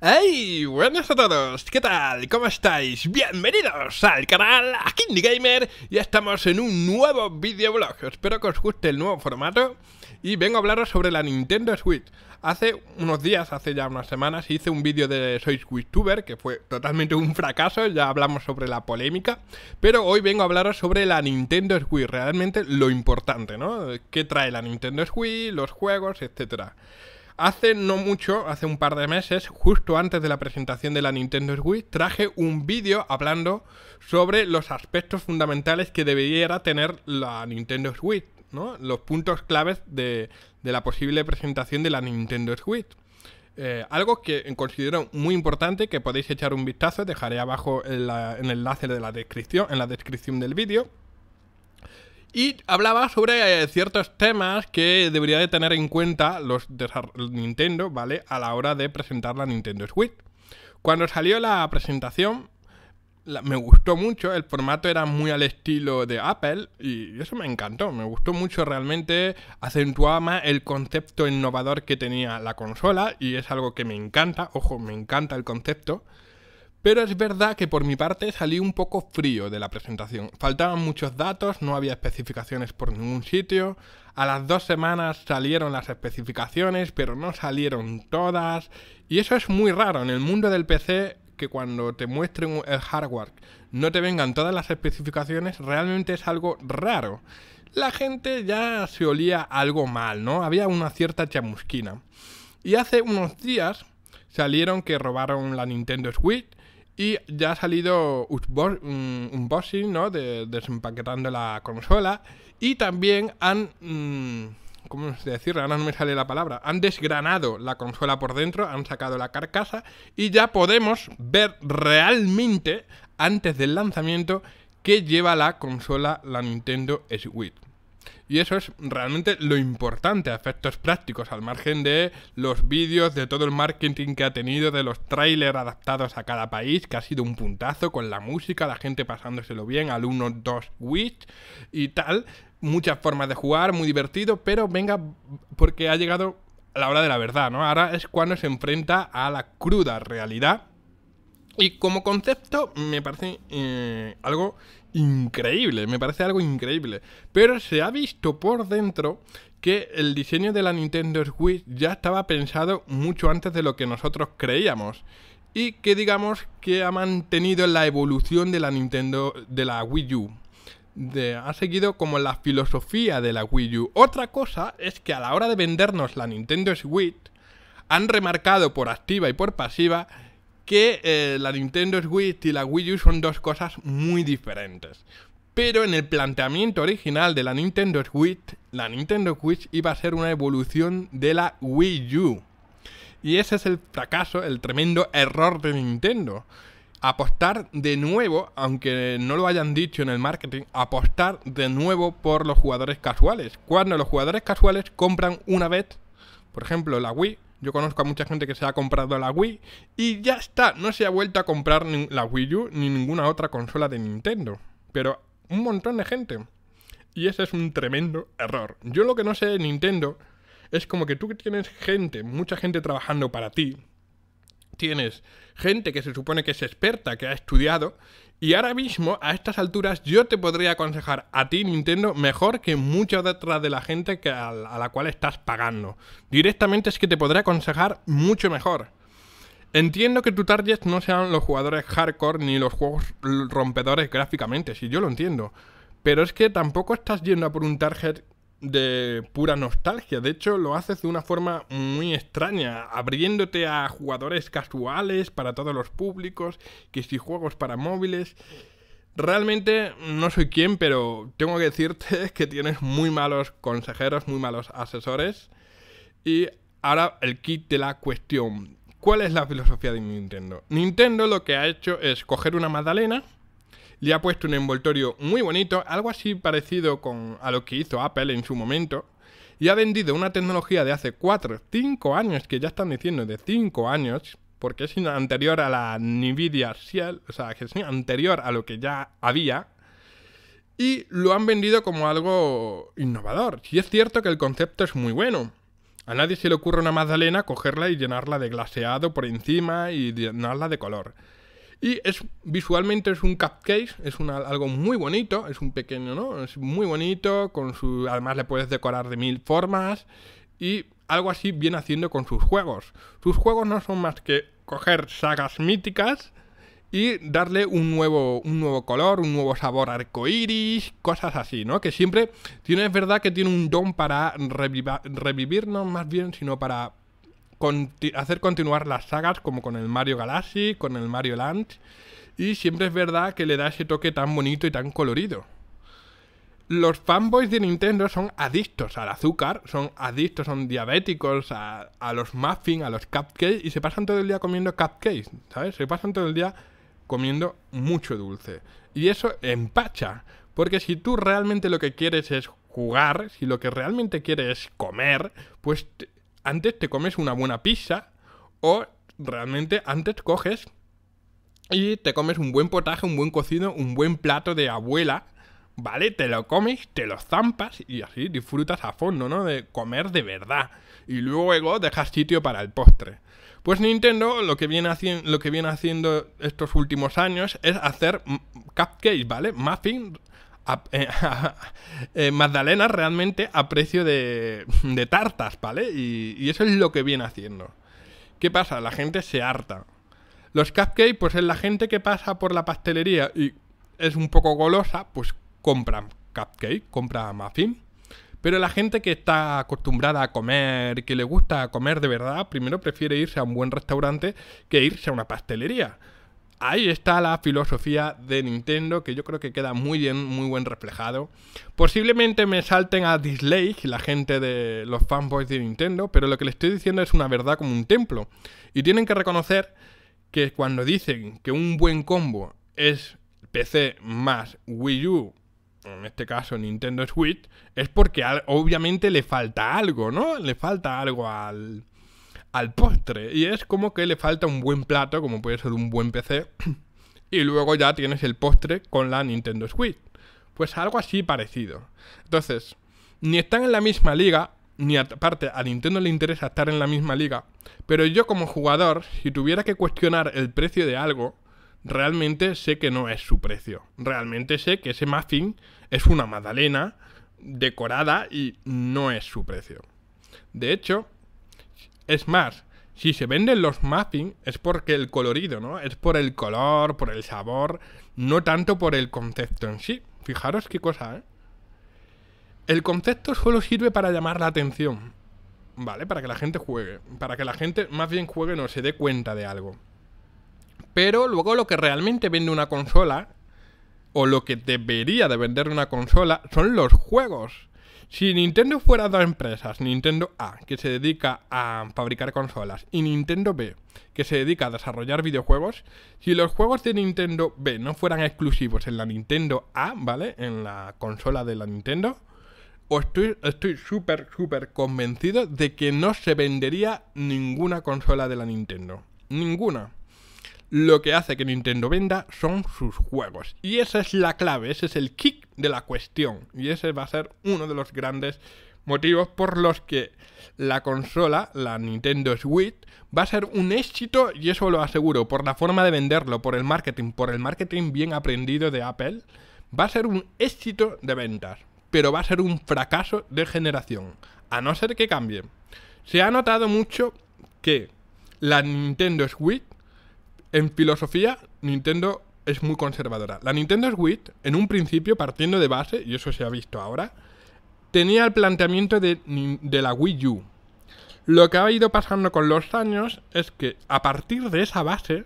¡Hey! Buenas a todos, ¿qué tal? ¿Cómo estáis? Bienvenidos al canal Kindy Gamer. Ya estamos en un nuevo videoblog. Espero que os guste el nuevo formato. Y vengo a hablaros sobre la Nintendo Switch. Hace unos días, hace ya unas semanas, hice un vídeo de Soy Switchtuber, que fue totalmente un fracaso, ya hablamos sobre la polémica, pero hoy vengo a hablaros sobre la Nintendo Switch, realmente lo importante, ¿no? ¿Qué trae la Nintendo Switch, los juegos, etcétera? Hace no mucho, hace un par de meses, justo antes de la presentación de la Nintendo Switch, traje un vídeo hablando sobre los aspectos fundamentales que debiera tener la Nintendo Switch, Los puntos claves de, la posible presentación de la Nintendo Switch. Eh, algo que considero muy importante, que podéis echar un vistazo, dejaré abajo en, el enlace de la descripción, en la descripción del vídeo. Y hablaba sobre eh, ciertos temas que debería de tener en cuenta los Nintendo, ¿vale? A la hora de presentar la Nintendo Switch. Cuando salió la presentación, me gustó mucho, el formato era muy al estilo de Apple y eso me encantó, me gustó mucho realmente, acentuaba más el concepto innovador que tenía la consola y es algo que me encanta, ojo, me encanta el concepto. Pero es verdad que por mi parte salí un poco frío de la presentación. Faltaban muchos datos, no había especificaciones por ningún sitio. A las dos semanas salieron las especificaciones, pero no salieron todas. Y eso es muy raro en el mundo del PC que cuando te muestren el hardware no te vengan todas las especificaciones, realmente es algo raro. La gente ya se olía algo mal, ¿no? Había una cierta chamusquina. Y hace unos días salieron que robaron la Nintendo Switch y ya ha salido un unboxing, ¿no? desempaquetando la consola. Y también han... Mm, ¿Cómo se dice Ahora no me sale la palabra. Han desgranado la consola por dentro, han sacado la carcasa y ya podemos ver realmente, antes del lanzamiento, qué lleva la consola, la Nintendo Switch. Y eso es realmente lo importante a efectos prácticos, al margen de los vídeos, de todo el marketing que ha tenido, de los trailers adaptados a cada país, que ha sido un puntazo con la música, la gente pasándoselo bien, Al 1 2 Witch y tal. Muchas formas de jugar, muy divertido, pero venga, porque ha llegado la hora de la verdad, ¿no? Ahora es cuando se enfrenta a la cruda realidad. Y como concepto me parece eh, algo increíble, me parece algo increíble. Pero se ha visto por dentro que el diseño de la Nintendo Switch ya estaba pensado mucho antes de lo que nosotros creíamos. Y que digamos que ha mantenido la evolución de la Nintendo, de la Wii U. De, ha seguido como la filosofía de la Wii U. Otra cosa es que a la hora de vendernos la Nintendo Switch, han remarcado por activa y por pasiva que eh, la Nintendo Switch y la Wii U son dos cosas muy diferentes. Pero en el planteamiento original de la Nintendo Switch, la Nintendo Switch iba a ser una evolución de la Wii U. Y ese es el fracaso, el tremendo error de Nintendo. Apostar de nuevo, aunque no lo hayan dicho en el marketing, apostar de nuevo por los jugadores casuales. Cuando los jugadores casuales compran una vez, por ejemplo la Wii, yo conozco a mucha gente que se ha comprado la Wii y ya está, no se ha vuelto a comprar ni la Wii U ni ninguna otra consola de Nintendo. Pero un montón de gente. Y ese es un tremendo error. Yo lo que no sé de Nintendo es como que tú tienes gente, mucha gente trabajando para ti. Tienes gente que se supone que es experta, que ha estudiado, y ahora mismo, a estas alturas, yo te podría aconsejar a ti, Nintendo, mejor que mucha detrás de la gente que a la cual estás pagando. Directamente es que te podría aconsejar mucho mejor. Entiendo que tu target no sean los jugadores hardcore ni los juegos rompedores gráficamente, si yo lo entiendo. Pero es que tampoco estás yendo a por un target de pura nostalgia. De hecho, lo haces de una forma muy extraña, abriéndote a jugadores casuales para todos los públicos, que si juegos para móviles. Realmente no soy quien, pero tengo que decirte que tienes muy malos consejeros, muy malos asesores. Y ahora el kit de la cuestión. ¿Cuál es la filosofía de Nintendo? Nintendo lo que ha hecho es coger una magdalena le ha puesto un envoltorio muy bonito, algo así parecido con a lo que hizo Apple en su momento, y ha vendido una tecnología de hace 4, 5 años, que ya están diciendo de 5 años, porque es anterior a la Nvidia Shell, o sea, es anterior a lo que ya había, y lo han vendido como algo innovador. Y es cierto que el concepto es muy bueno. A nadie se le ocurre una magdalena cogerla y llenarla de glaseado por encima y llenarla de color. Y es, visualmente es un cupcake, es una, algo muy bonito, es un pequeño, ¿no? Es muy bonito, con su, además le puedes decorar de mil formas y algo así viene haciendo con sus juegos. Sus juegos no son más que coger sagas míticas y darle un nuevo, un nuevo color, un nuevo sabor iris. cosas así, ¿no? Que siempre tiene, es verdad que tiene un don para revivir, no más bien, sino para hacer continuar las sagas como con el Mario Galaxy, con el Mario Land. Y siempre es verdad que le da ese toque tan bonito y tan colorido. Los fanboys de Nintendo son adictos al azúcar, son adictos, son diabéticos a, a los muffins, a los cupcakes y se pasan todo el día comiendo cupcakes, ¿sabes? Se pasan todo el día comiendo mucho dulce. Y eso empacha, porque si tú realmente lo que quieres es jugar, si lo que realmente quieres es comer, pues antes te comes una buena pizza o realmente antes coges y te comes un buen potaje, un buen cocido, un buen plato de abuela, ¿vale? Te lo comes, te lo zampas y así disfrutas a fondo, ¿no? De comer de verdad. Y luego dejas sitio para el postre. Pues Nintendo lo que viene, lo que haciendo estos últimos años es hacer cupcakes, ¿vale? Muffin Eh, eh, Magdalena realmente a precio de, tartas, ¿vale? Y, eso es lo que viene haciendo. ¿Qué pasa? La gente se harta. Los cupcakes, pues es la gente que pasa por la pastelería y es un poco golosa, pues compra cupcake, compra muffin. Pero la gente que está acostumbrada a comer, que le gusta comer de verdad, primero prefiere irse a un buen restaurante que irse a una pastelería. Ahí está la filosofía de Nintendo, que yo creo que queda muy bien, muy buen reflejado. Posiblemente me salten a dislike la gente de los fanboys de Nintendo, pero lo que le estoy diciendo es una verdad como un templo. Y tienen que reconocer que cuando dicen que un buen combo es PC más Wii U, en este caso Nintendo Switch, es porque obviamente le falta algo, ¿no? Le falta algo al al postre. Y es como que le falta un buen plato, como puede ser un buen PC. y luego ya tienes el postre con la Nintendo Switch. Pues algo así parecido. Entonces, ni están en la misma liga, ni aparte a Nintendo le interesa estar en la misma liga, pero yo como jugador, si tuviera que cuestionar el precio de algo, realmente sé que no es su precio. Realmente sé que ese muffin es una magdalena decorada y no es su precio. De hecho, es más, si se venden los mapping es porque el colorido, ¿no? Es por el color, por el sabor, no tanto por el concepto en sí. Fijaros qué cosa, ¿eh? El concepto solo sirve para llamar la atención, ¿vale? Para que la gente juegue, para que la gente más bien juegue no se dé cuenta de algo. Pero luego lo que realmente vende una consola, o lo que debería de vender una consola, son los juegos. Si Nintendo fuera dos empresas, Nintendo A, que se dedica a fabricar consolas, y Nintendo B, que se dedica a desarrollar videojuegos, si los juegos de Nintendo B no fueran exclusivos en la Nintendo A, ¿vale? En la consola de la Nintendo, o estoy estoy súper, súper convencido de que no se vendería ninguna consola de la Nintendo. Ninguna lo que hace que Nintendo venda son sus juegos. Y esa es la clave, ese es el kick de la cuestión. Y ese va a ser uno de los grandes motivos por los que la consola, la Nintendo Switch, va a ser un éxito, y eso lo aseguro, por la forma de venderlo, por el marketing, por el marketing bien aprendido de Apple, va a ser un éxito de ventas, pero va a ser un fracaso de generación, a no ser que cambie. Se ha notado mucho que la Nintendo Switch en filosofía, Nintendo es muy conservadora. La Nintendo Switch, en un principio, partiendo de base, y eso se ha visto ahora, tenía el planteamiento de, la Wii U. Lo que ha ido pasando con los años es que a partir de esa base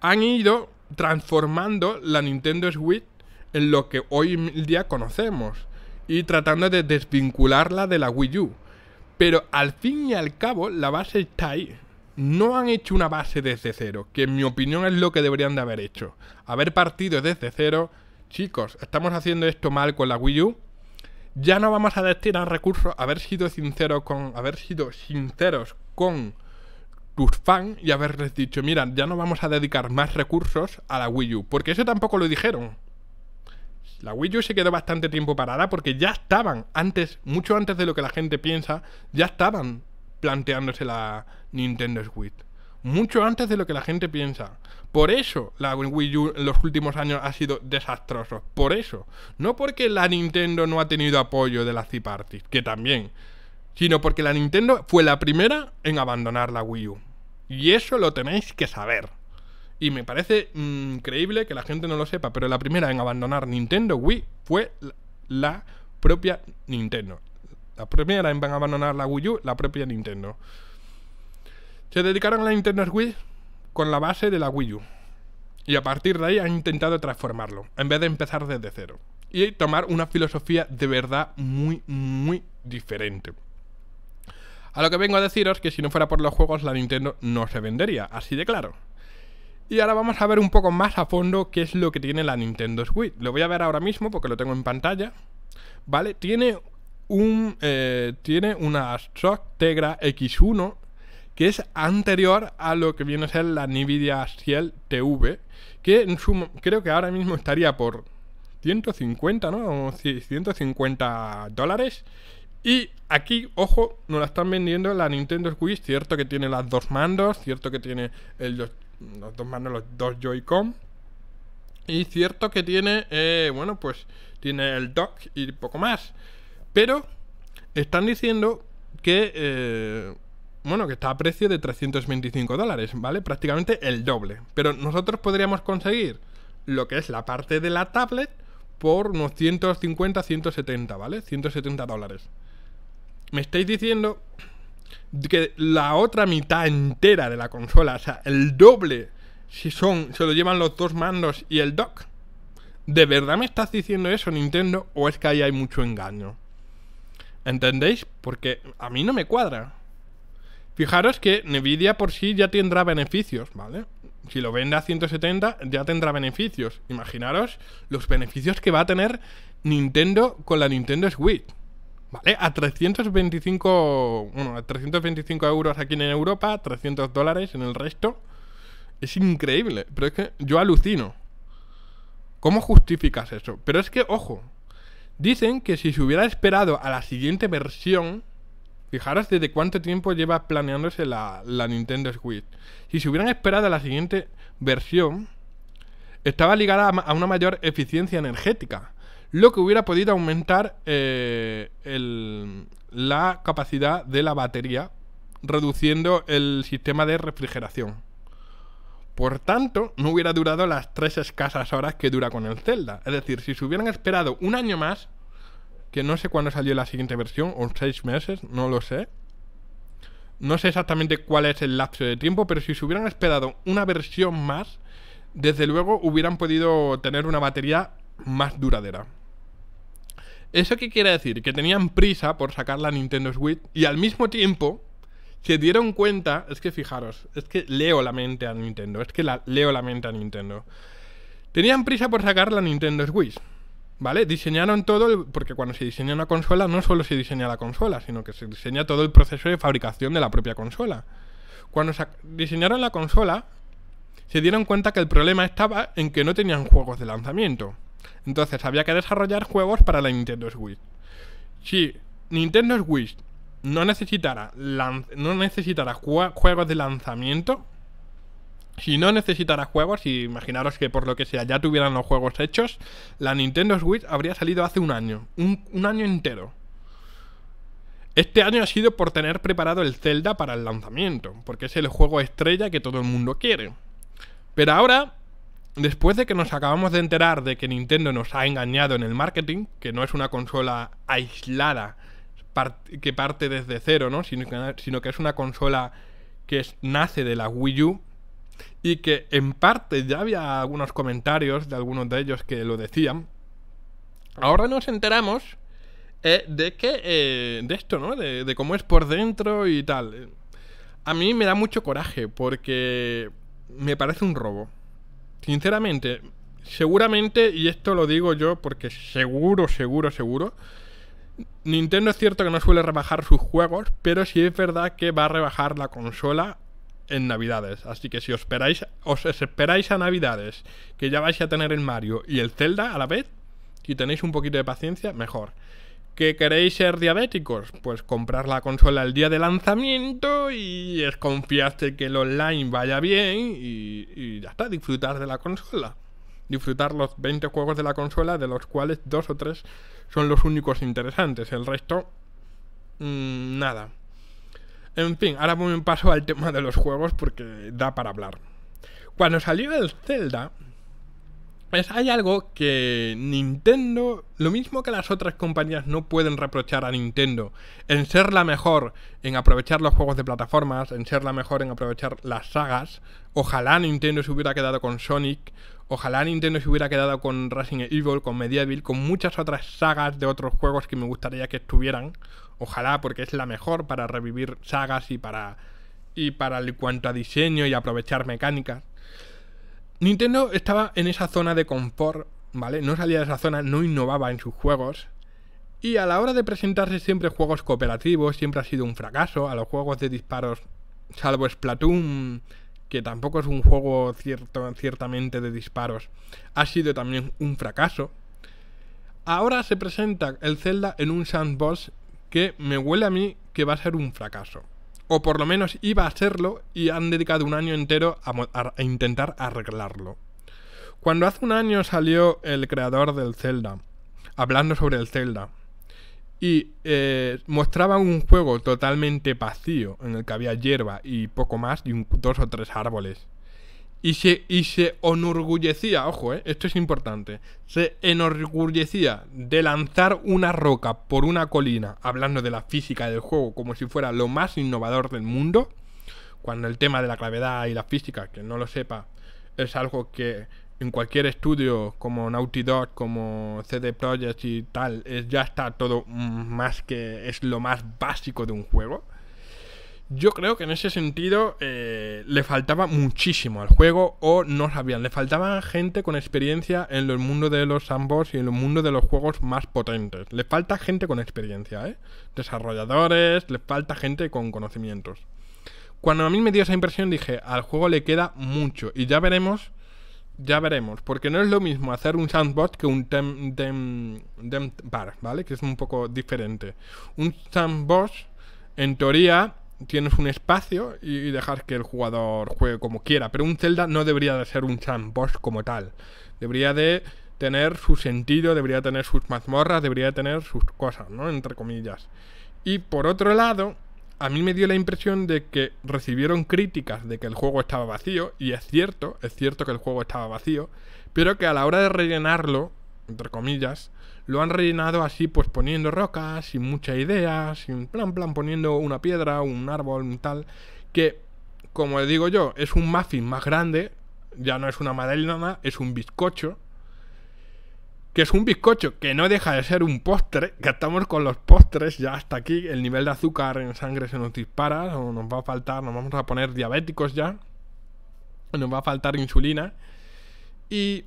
han ido transformando la Nintendo Switch en lo que hoy en día conocemos y tratando de desvincularla de la Wii U. Pero al fin y al cabo la base está ahí no han hecho una base desde cero, que en mi opinión es lo que deberían de haber hecho. Haber partido desde cero, chicos, estamos haciendo esto mal con la Wii U. Ya no vamos a destinar recursos, haber sido sinceros con, haber sido sinceros con tus fans y haberles dicho, mira, ya no vamos a dedicar más recursos a la Wii U, porque eso tampoco lo dijeron. La Wii U se quedó bastante tiempo parada porque ya estaban, antes, mucho antes de lo que la gente piensa, ya estaban planteándose la, Nintendo Switch. Mucho antes de lo que la gente piensa. Por eso la Wii U en los últimos años ha sido desastroso. Por eso. No porque la Nintendo no ha tenido apoyo de las Zip que también. Sino porque la Nintendo fue la primera en abandonar la Wii U. Y eso lo tenéis que saber. Y me parece mm, increíble que la gente no lo sepa, pero la primera en abandonar Nintendo Wii fue la propia Nintendo. La primera en abandonar la Wii U, la propia Nintendo. Se dedicaron a la Nintendo Switch con la base de la Wii U. Y a partir de ahí han intentado transformarlo, en vez de empezar desde cero. Y tomar una filosofía de verdad muy, muy diferente. A lo que vengo a deciros que si no fuera por los juegos la Nintendo no se vendería, así de claro. Y ahora vamos a ver un poco más a fondo qué es lo que tiene la Nintendo Switch. Lo voy a ver ahora mismo porque lo tengo en pantalla. ¿Vale? Tiene un... Eh, tiene una Shock Tegra X1 que es anterior a lo que viene a ser la NVIDIA Shield TV, que en creo que ahora mismo estaría por 150, ¿no? 150 dólares. Y aquí, ojo, nos la están vendiendo la Nintendo Switch. Cierto que tiene las dos mandos, cierto que tiene el, los, dos mandos, los dos Joy-Con. Y cierto que tiene, eh, bueno, pues tiene el dock y poco más. Pero están diciendo que eh, bueno, que está a precio de 325 dólares, ¿vale? Prácticamente el doble. Pero nosotros podríamos conseguir lo que es la parte de la tablet por unos 150, 170, ¿vale? 170 dólares. Me estáis diciendo que la otra mitad entera de la consola, o sea, el doble, si son, se lo llevan los dos mandos y el dock. ¿De verdad me estás diciendo eso, Nintendo? ¿O es que ahí hay mucho engaño? ¿Entendéis? Porque a mí no me cuadra. Fijaros que Nvidia por sí ya tendrá beneficios, ¿vale? Si lo vende a 170 ya tendrá beneficios. Imaginaros los beneficios que va a tener Nintendo con la Nintendo Switch. ¿Vale? A 325, bueno, a 325 euros aquí en Europa, 300 dólares en el resto. Es increíble, pero es que yo alucino. ¿Cómo justificas eso? Pero es que, ojo, dicen que si se hubiera esperado a la siguiente versión, Fijaros desde cuánto tiempo lleva planeándose la, Nintendo Switch. Si se hubieran esperado la siguiente versión, estaba ligada a, una mayor eficiencia energética, lo que hubiera podido aumentar eh, la capacidad de la batería, reduciendo el sistema de refrigeración. Por tanto, no hubiera durado las tres escasas horas que dura con el Zelda. Es decir, si se hubieran esperado un año más, que no sé cuándo salió la siguiente versión, o seis meses, no lo sé. No sé exactamente cuál es el lapso de tiempo, pero si se hubieran esperado una versión más, desde luego hubieran podido tener una batería más duradera. ¿Eso qué quiere decir? Que tenían prisa por sacar la Nintendo Switch y al mismo tiempo se dieron cuenta, es que fijaros, es que leo la mente a Nintendo, es que leo la mente a Nintendo. Tenían prisa por sacar la Nintendo Switch. ¿Vale? Diseñaron todo, porque cuando se diseña una consola no solo se diseña la consola, sino que se diseña todo el proceso de fabricación de la propia consola. Cuando diseñaron la consola, se dieron cuenta que el problema estaba en que no tenían juegos de lanzamiento. Entonces había que desarrollar juegos para la Nintendo Switch. Si Nintendo Switch no necesitara no necesitará juegos de lanzamiento, si no necesitara juegos, y imaginaros que por lo que sea ya tuvieran los juegos hechos, la Nintendo Switch habría salido hace un año, un, año entero. Este año ha sido por tener preparado el Zelda para el lanzamiento, porque es el juego estrella que todo el mundo quiere. Pero ahora, después de que nos acabamos de enterar de que Nintendo nos ha engañado en el marketing, que no es una consola aislada que parte desde cero, ¿no? sino que, es una consola que nace de la Wii U, y que en parte ya había algunos comentarios de algunos de ellos que lo decían. Ahora nos enteramos eh, de que eh, de esto, ¿no? De, de cómo es por dentro y tal. A mí me da mucho coraje porque me parece un robo. Sinceramente, seguramente, y esto lo digo yo porque seguro, seguro, seguro, Nintendo es cierto que no suele rebajar sus juegos, pero sí es verdad que va a rebajar la consola en Navidades. Así que si os esperáis, os esperáis a Navidades, que ya vais a tener el Mario y el Zelda a la vez, si tenéis un poquito de paciencia, mejor. ¿Que queréis ser diabéticos? Pues comprar la consola el día de lanzamiento y desconfiarte que el online vaya bien y, ya está, disfrutar de la consola. Disfrutar los 20 juegos de la consola, de los cuales dos o tres son los únicos interesantes. El resto, mm, nada. En fin, ahora me paso al tema de los juegos porque da para hablar. Cuando salió el Zelda, pues hay algo que Nintendo, lo mismo que las otras compañías no pueden reprochar a Nintendo en ser la mejor en aprovechar los juegos de plataformas, en ser la mejor en aprovechar las sagas. Ojalá Nintendo se hubiera quedado con Sonic, ojalá Nintendo se hubiera quedado con Racing Evil, con Medieval, con muchas otras sagas de otros juegos que me gustaría que estuvieran Ojalá, porque es la mejor para revivir sagas y para. Y para el cuanto a diseño y aprovechar mecánicas. Nintendo estaba en esa zona de confort, ¿vale? No salía de esa zona, no innovaba en sus juegos. Y a la hora de presentarse siempre juegos cooperativos, siempre ha sido un fracaso. A los juegos de disparos, salvo Splatoon, que tampoco es un juego cierto, ciertamente de disparos, ha sido también un fracaso. Ahora se presenta el Zelda en un sandbox que me huele a mí que va a ser un fracaso. O por lo menos iba a serlo y han dedicado un año entero a, intentar arreglarlo. Cuando hace un año salió el creador del Zelda, hablando sobre el Zelda, y eh, mostraba un juego totalmente vacío, en el que había hierba y poco más, y dos o tres árboles y se, se enorgullecía, ojo, eh, esto es importante, se enorgullecía de lanzar una roca por una colina, hablando de la física del juego como si fuera lo más innovador del mundo, cuando el tema de la gravedad y la física, que no lo sepa, es algo que en cualquier estudio como Naughty Dog, como CD Projekt y tal, es, ya está todo más que es lo más básico de un juego. Yo creo que en ese sentido eh, le faltaba muchísimo al juego o no sabían, le faltaba gente con experiencia en el mundo de los ambos y en el mundo de los juegos más potentes. Le falta gente con experiencia, ¿eh? Desarrolladores, le falta gente con conocimientos. Cuando a mí me dio esa impresión dije, al juego le queda mucho y ya veremos, ya veremos, porque no es lo mismo hacer un sandbox que un tem, tem, bar, ¿vale? Que es un poco diferente. Un sandbox, en teoría, tienes un espacio y dejas que el jugador juegue como quiera. Pero un Zelda no debería de ser un sandbox como tal. Debería de tener su sentido, debería tener sus mazmorras, debería tener sus cosas, ¿no? Entre comillas. Y por otro lado, a mí me dio la impresión de que recibieron críticas de que el juego estaba vacío, y es cierto, es cierto que el juego estaba vacío, pero que a la hora de rellenarlo, entre comillas, lo han rellenado así pues poniendo rocas, sin mucha idea, sin plan plan poniendo una piedra, un árbol, un tal, que como digo yo, es un muffin más grande, ya no es una nada es un bizcocho, que es un bizcocho que no deja de ser un postre, que estamos con los postres ya hasta aquí, el nivel de azúcar en sangre se nos dispara, nos va a faltar, nos vamos a poner diabéticos ya, nos va a faltar insulina, y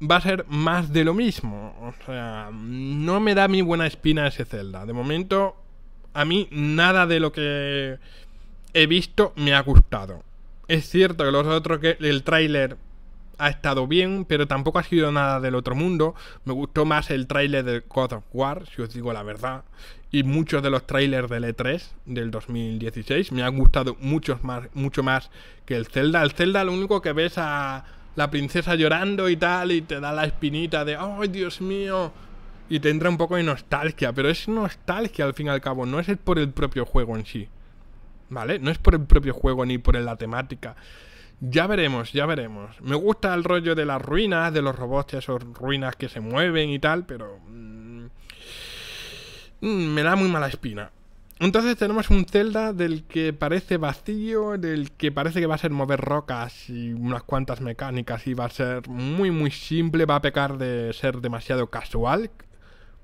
va a ser más de lo mismo. O sea, no me da mi buena espina ese Zelda. De momento, a mí nada de lo que he visto me ha gustado. Es cierto que los otros que el tráiler ha estado bien, pero tampoco ha sido nada del otro mundo. Me gustó más el tráiler de God of War, si os digo la verdad, y muchos de los trailers del E3 del 2016 me han gustado más, mucho más que el Zelda. El Zelda lo único que ves a la princesa llorando y tal, y te da la espinita de, ¡ay, Dios mío! Y te entra un poco de nostalgia, pero es nostalgia al fin y al cabo, no es por el propio juego en sí. ¿Vale? No es por el propio juego ni por la temática. Ya veremos, ya veremos. Me gusta el rollo de las ruinas, de los robots, esas ruinas que se mueven y tal, pero... Mm, mm, me da muy mala espina. Entonces tenemos un Zelda del que parece vacío, del que parece que va a ser mover rocas y unas cuantas mecánicas y va a ser muy muy simple, va a pecar de ser demasiado casual.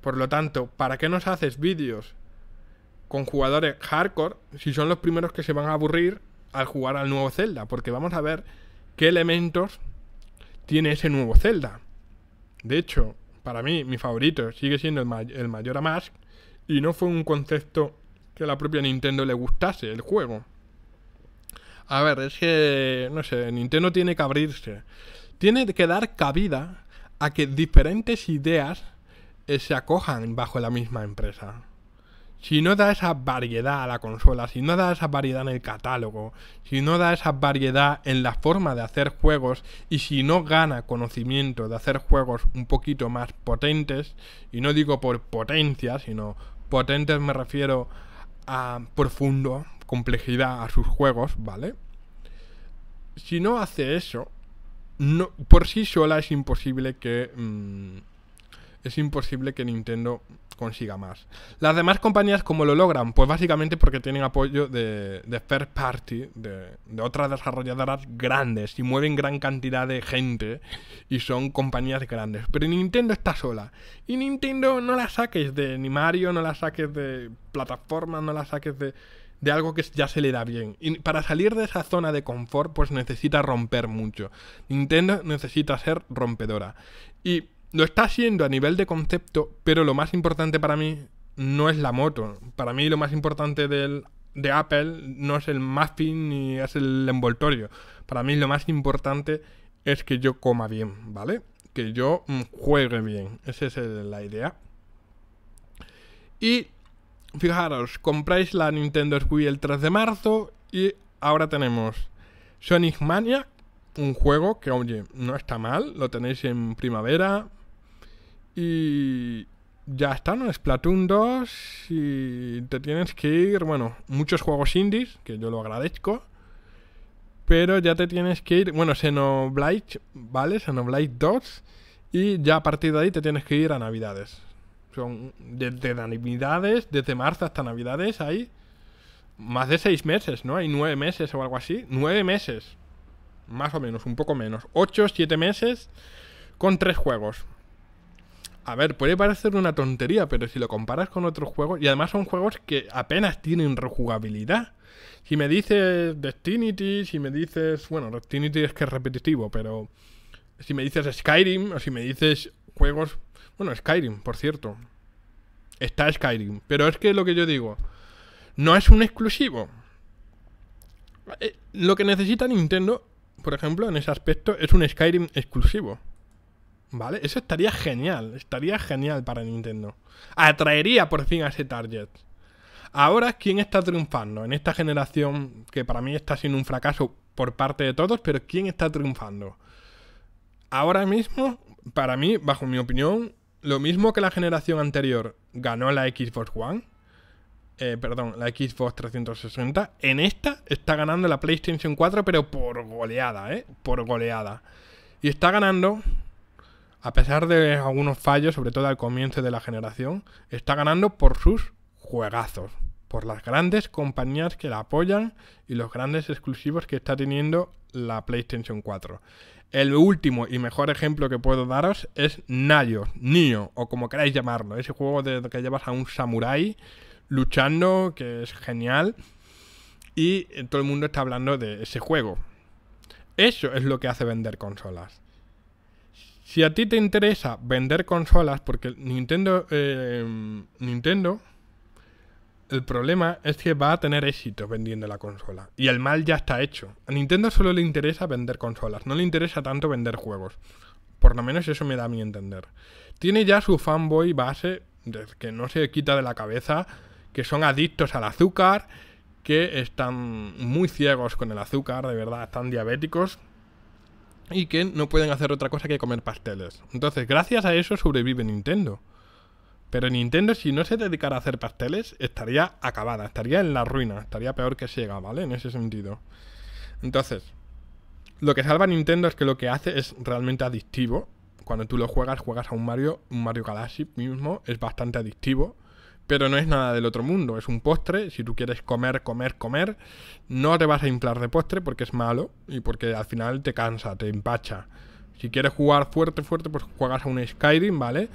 Por lo tanto, ¿para qué nos haces vídeos con jugadores hardcore si son los primeros que se van a aburrir al jugar al nuevo Zelda? Porque vamos a ver qué elementos tiene ese nuevo Zelda. De hecho, para mí mi favorito sigue siendo el, mayor y no fue un concepto que a la propia Nintendo le gustase el juego. A ver, es que, no sé, Nintendo tiene que abrirse. Tiene que dar cabida a que diferentes ideas eh, se acojan bajo la misma empresa. Si no da esa variedad a la consola, si no da esa variedad en el catálogo, si no da esa variedad en la forma de hacer juegos y si no gana conocimiento de hacer juegos un poquito más potentes, y no digo por potencia, sino potentes me refiero profundo, complejidad a sus juegos, ¿vale? Si no hace eso, no, por sí sola es imposible que... Mm, es imposible que Nintendo consiga más. Las demás compañías, ¿cómo lo logran? Pues básicamente porque tienen apoyo de, First party, de, otras desarrolladoras grandes y mueven gran cantidad de gente y son compañías grandes. Pero Nintendo está sola. Y Nintendo no la saques de ni Mario, no la saques de plataformas, no la saques de, de algo que ya se le da bien. Y para salir de esa zona de confort, pues necesita romper mucho. Nintendo necesita ser rompedora. Y lo está haciendo a nivel de concepto, pero lo más importante para mí no es la moto. Para mí lo más importante del, de Apple no es el muffin ni es el envoltorio. Para mí lo más importante es que yo coma bien, ¿vale? Que yo mm, juegue bien. Esa es la idea. Y fijaros, compráis la Nintendo Switch el 3 de marzo y ahora tenemos Sonic Mania, un juego que, oye, no está mal, lo tenéis en primavera, y ya está, ¿no? Splatoon 2 y te tienes que ir, bueno, muchos juegos indies, que yo lo agradezco, pero ya te tienes que ir, bueno, Xenoblade, ¿vale? Xenoblade 2 y ya a partir de ahí te tienes que ir a Navidades. Son desde Navidades, desde marzo hasta Navidades hay más de seis meses, ¿no? Hay nueve meses o algo así. Nueve meses. Más o menos, un poco menos. Ocho, siete meses con tres juegos. A ver, puede parecer una tontería, pero si lo comparas con otros juegos, y además son juegos que apenas tienen rejugabilidad. Si me dices Destiny, si me dices, bueno, Destiny es que es repetitivo, pero si me dices Skyrim o si me dices juegos, bueno, Skyrim, por cierto. Está Skyrim, pero es que lo que yo digo, no es un exclusivo. Eh, lo que necesita Nintendo, por ejemplo, en ese aspecto, es un Skyrim exclusivo. ¿Vale? Eso estaría genial. Estaría genial para Nintendo. Atraería por fin a ese target. Ahora, ¿quién está triunfando en esta generación que para mí está siendo un fracaso por parte de todos? Pero ¿quién está triunfando? Ahora mismo, para mí, bajo mi opinión, lo mismo que la generación anterior ganó la Xbox One, eh, perdón, la Xbox 360, en esta está ganando la PlayStation 4, pero por goleada, ¿eh? Por goleada. Y está ganando a pesar de algunos fallos, sobre todo al comienzo de la generación, está ganando por sus juegazos, por las grandes compañías que la apoyan y los grandes exclusivos que está teniendo la PlayStation 4. El último y mejor ejemplo que puedo daros es Nayo, Nio, o como queráis llamarlo, ese juego de que llevas a un samurái luchando, que es genial, y todo el mundo está hablando de ese juego. Eso es lo que hace vender consolas si a ti te interesa vender consolas, porque Nintendo, eh, Nintendo, el problema es que va a tener éxito vendiendo la consola. Y el mal ya está hecho. A Nintendo solo le interesa vender consolas, no le interesa tanto vender juegos. Por lo menos eso me da a mi entender. Tiene ya su fanboy base, que no se quita de la cabeza, que son adictos al azúcar, que están muy ciegos con el azúcar, de verdad, están diabéticos y que no pueden hacer otra cosa que comer pasteles. Entonces, gracias a eso sobrevive Nintendo. Pero Nintendo, si no se dedicara a hacer pasteles, estaría acabada, estaría en la ruina, estaría peor que Sega, ¿vale? En ese sentido. Entonces, lo que salva a Nintendo es que lo que hace es realmente adictivo. Cuando tú lo juegas, juegas a un Mario, un Mario Galaxy mismo, es bastante adictivo pero no es nada del otro mundo, es un postre, si tú quieres comer, comer, comer, no te vas a inflar de postre porque es malo y porque al final te cansa, te empacha. Si quieres jugar fuerte, fuerte, pues juegas a un Skyrim, ¿vale?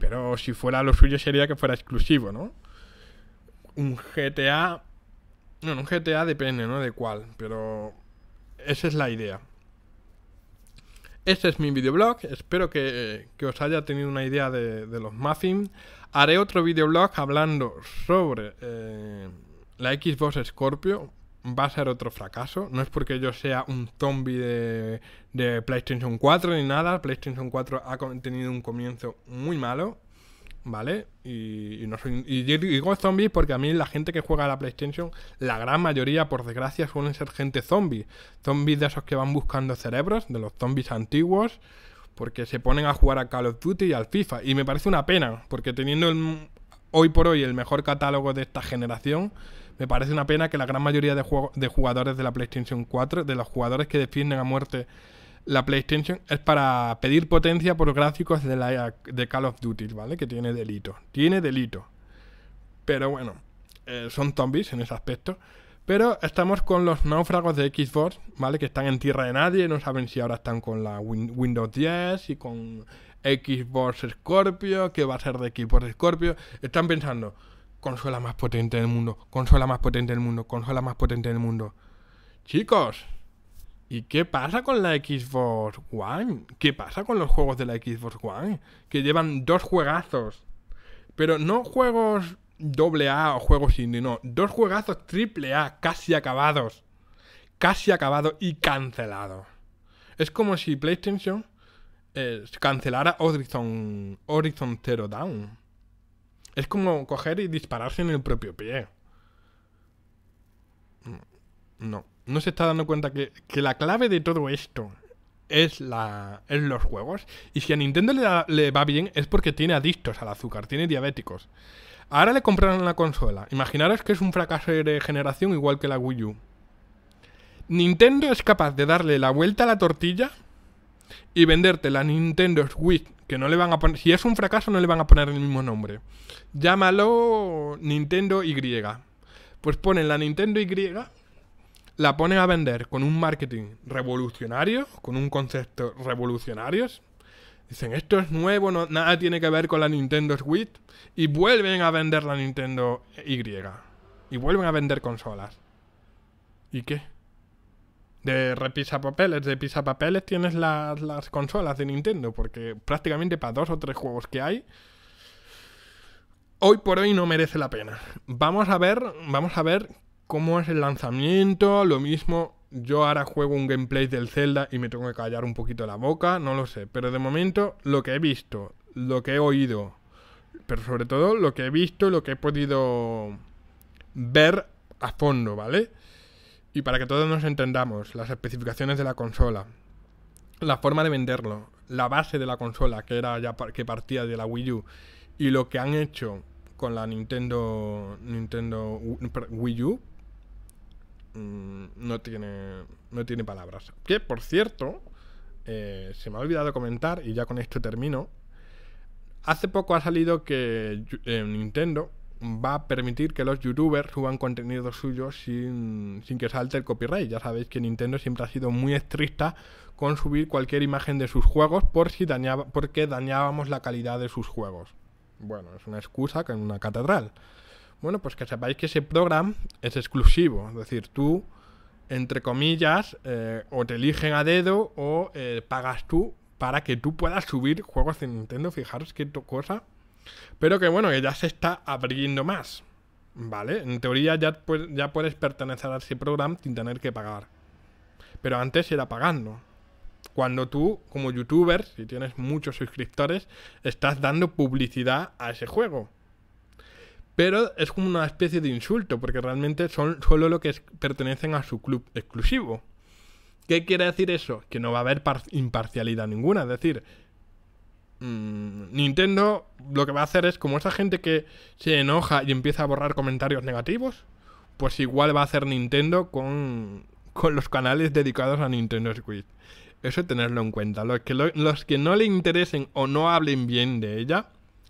Pero si fuera lo suyo sería que fuera exclusivo, ¿no? Un GTA... No, un GTA depende, ¿no? De cuál, pero esa es la idea. Este es mi videoblog, espero que, os haya tenido una idea de, de los muffins. Haré otro videoblog hablando sobre eh, la Xbox Scorpio. Va a ser otro fracaso. No es porque yo sea un zombie de, PlayStation 4 ni nada. PlayStation 4 ha tenido un comienzo muy malo. ¿vale? Y, no soy, digo zombies porque a mí la gente que juega a la PlayStation, la gran mayoría, por desgracia, suelen ser gente zombie. Zombies de esos que van buscando cerebros, de los zombies antiguos, porque se ponen a jugar a Call of Duty y al FIFA. Y me parece una pena, porque teniendo hoy por hoy el mejor catálogo de esta generación, me parece una pena que la gran mayoría de, jugadores de la PlayStation 4, de los jugadores que defienden a muerte la PlayStation, es para pedir potencia por gráficos de, de Call of Duty, ¿vale? Que tiene delito. Tiene delito. Pero bueno, eh, son zombies en ese aspecto. Pero estamos con los náufragos de Xbox, ¿vale? Que están en tierra de nadie, no saben si ahora están con la Windows 10 y con Xbox Scorpio, qué va a ser de Xbox Scorpio. Están pensando, consola más potente del mundo, consola más potente del mundo, consola más potente del mundo. Chicos, ¿y qué pasa con la Xbox One? ¿Qué pasa con los juegos de la Xbox One? Que llevan dos juegazos. Pero no juegos doble A o juegos indie, no. Dos juegazos triple A casi acabados. Casi acabados y cancelados. Es como si PlayStation eh, cancelara Horizon, Horizon Zero Down. Es como coger y dispararse en el propio pie. Mm, no. No se está dando cuenta que, que la clave de todo esto es, la, es los juegos. Y si a Nintendo le, va bien es porque tiene adictos al azúcar, tiene diabéticos. Ahora le compraron la consola. Imaginaros que es un fracaso de generación igual que la Wii U. Nintendo es capaz de darle la vuelta a la tortilla y venderte la Nintendo Switch, que no le van a poner, si es un fracaso no le van a poner el mismo nombre. Llámalo Nintendo Y. Pues ponen la Nintendo Y la ponen a vender con un marketing revolucionario, con un concepto revolucionario. Dicen, esto es nuevo, nada tiene que ver con la Nintendo Switch. Y vuelven a vender la Nintendo Y. Y vuelven a vender consolas. ¿Y qué? De repisa papeles. de pisa papeles tienes las, las consolas de Nintendo, porque prácticamente para dos o tres juegos que hay, hoy por hoy no merece la pena. Vamos a ver, vamos a ver cómo es el lanzamiento, lo mismo yo ahora juego un gameplay del Zelda y me tengo que callar un poquito la boca, no lo sé. Pero de momento, lo que he visto, lo que he oído, pero sobre todo lo que he visto, lo que he podido ver a fondo, ¿vale? Y para que todos nos entendamos, las especificaciones de la consola, la forma de venderlo, la base de la consola, que era ya que partía de la Wii U, y lo que han hecho con la Nintendo, Nintendo Wii U, Mm, no, tiene, no tiene palabras. Que, por cierto, eh, se me ha olvidado comentar, y ya con esto termino, hace poco ha salido que eh, Nintendo va a permitir que los youtubers suban contenido suyo sin, sin, que salte el copyright. Ya sabéis que Nintendo siempre ha sido muy estricta con subir cualquier imagen de sus juegos por si dañaba, porque dañábamos la calidad de sus juegos. Bueno, es una excusa que en una catedral. Bueno, pues que sepáis que ese programa es exclusivo, es decir, tú, entre comillas, eh, o te eligen a dedo o eh, pagas tú para que tú puedas subir juegos de Nintendo, fijaros qué cosa. Pero que bueno, ya se está abriendo más, ¿vale? En teoría ya, ya puedes pertenecer a ese programa sin tener que pagar. Pero antes era pagando cuando tú, como youtuber, si tienes muchos suscriptores, estás dando publicidad a ese juego. Pero es como una especie de insulto, porque realmente son solo lo que pertenecen a su club exclusivo. ¿Qué quiere decir eso? Que no va a haber imparcialidad ninguna. Es decir, mm, Nintendo lo que va a hacer es, como esa gente que se enoja y empieza a borrar comentarios negativos, pues igual va a hacer Nintendo con, con los canales dedicados a Nintendo Switch. Eso tenerlo en cuenta. que, los que no le interesen o no hablen bien de ella,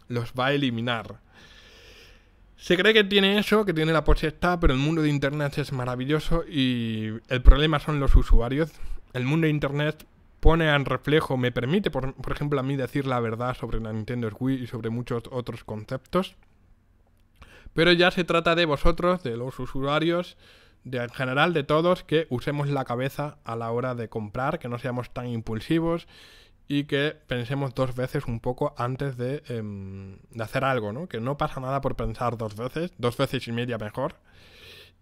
los va a eliminar. Se cree que tiene eso, que tiene la posibilidad, pero el mundo de Internet es maravilloso y el problema son los usuarios. El mundo de Internet pone en reflejo, me permite, por, ejemplo, a mí decir la verdad sobre la Nintendo Switch y sobre muchos otros conceptos. Pero ya se trata de vosotros, de los usuarios, de, en general de todos, que usemos la cabeza a la hora de comprar, que no seamos tan impulsivos y que pensemos dos veces un poco antes em, de, hacer algo, ¿no? Que no pasa nada por pensar dos veces, dos veces y media mejor.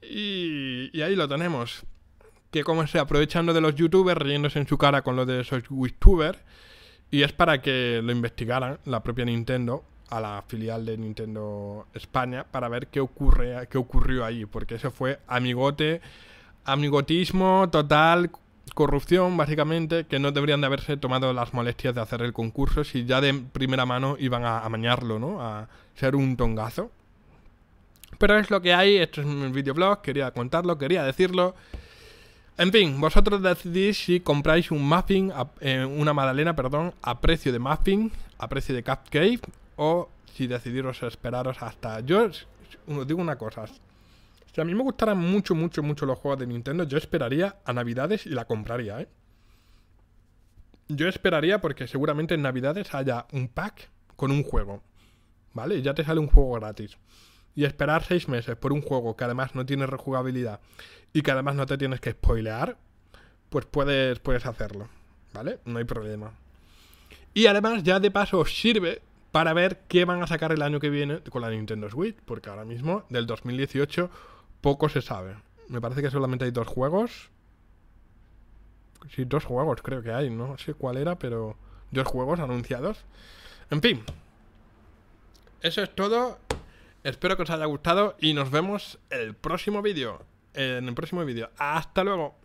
Y, ahí lo tenemos. Que como se aprovechando de los youtubers, riéndose en su cara con lo de esos youtubers. Y es para que lo investigaran la propia Nintendo a la filial de Nintendo España para ver qué, ocurre, qué ocurrió ahí. Porque eso fue amigote, amigotismo total corrupción, básicamente, que no deberían de haberse tomado las molestias de hacer el concurso si ya de primera mano iban a amañarlo, ¿no? A ser un tongazo. Pero es lo que hay, esto es un videoblog, quería contarlo, quería decirlo. En fin, vosotros decidís si compráis un muffin, eh, una magdalena, perdón, a precio de muffin, a precio de cupcake, o si decidiros esperaros hasta... Yo os digo una cosa, si a mí me gustaran mucho, mucho, mucho los juegos de Nintendo, yo esperaría a Navidades y la compraría, ¿eh? Yo esperaría porque seguramente en Navidades haya un pack con un juego, ¿vale? ya te sale un juego gratis. Y esperar seis meses por un juego que además no tiene rejugabilidad y que además no te tienes que spoilear, pues puedes, puedes hacerlo, ¿vale? No hay problema. Y además ya de paso sirve para ver qué van a sacar el año que viene con la Nintendo Switch, porque ahora mismo del 2018 poco se sabe. Me parece que solamente hay dos juegos. Sí, dos juegos creo que hay. No sé cuál era, pero dos juegos anunciados. En fin. Eso es todo. Espero que os haya gustado y nos vemos el próximo vídeo. En el próximo vídeo. Hasta luego.